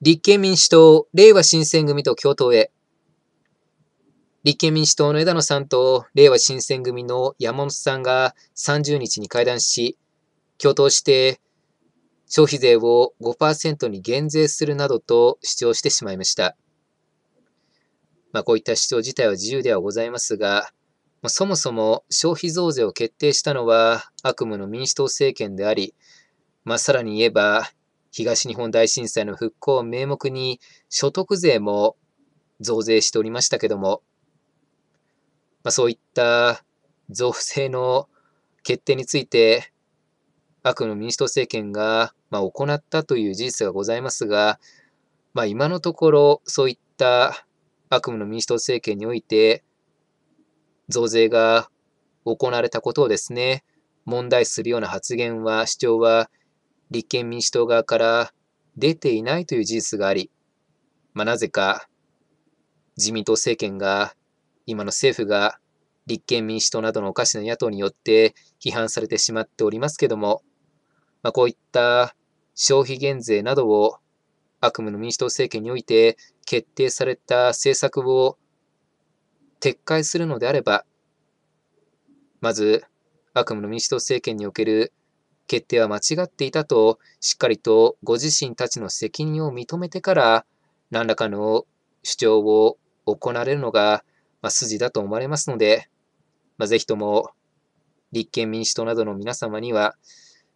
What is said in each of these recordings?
立憲民主党、れいわ新選組と共闘へ。立憲民主党の枝野さんと、れいわ新選組の山本さんが30日に会談し、共闘して、消費税を5%に減税するなどと主張してしまいました。まあ、こういった主張自体は自由ではございますが、まあ、そもそも消費増税を決定したのは悪夢の民主党政権であり、まあ、さらに言えば東日本大震災の復興を名目に所得税も増税しておりましたけども、まあ、そういった増税の決定について悪の民主党政権が、まあ、行ったという事実がございますが、まあ、今のところそういった悪夢の民主党政権において増税が行われたことをですね問題するような発言は主張は立憲民主党側から出ていないという事実があり、まあ、なぜか自民党政権が、今の政府が立憲民主党などのおかしな野党によって批判されてしまっておりますけども、まあ、こういった消費減税などを悪夢の民主党政権において決定された政策を撤回するのであれば、まず悪夢の民主党政権における決定は間違っていたと、しっかりとご自身たちの責任を認めてから、何らかの主張を行われるのが、まあ、筋だと思われますので、まあ、ぜひとも立憲民主党などの皆様には、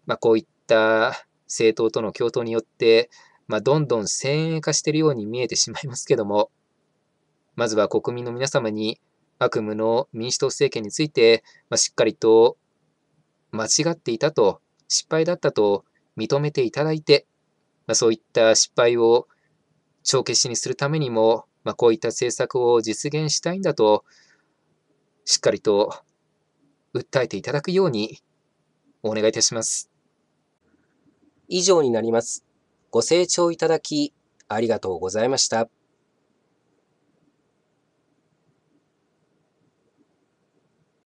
まあ、こういった政党との共闘によって、まあ、どんどん先鋭化しているように見えてしまいますけども、まずは国民の皆様に悪夢の民主党政権について、まあ、しっかりと間違っていたと失敗だったと認めていただいて、まあ、そういった失敗を帳消しにするためにも、まあ、こういった政策を実現したいんだと、しっかりと訴えていただくようにお願いいたします。以上になります。ご清聴いただきありがとうございました。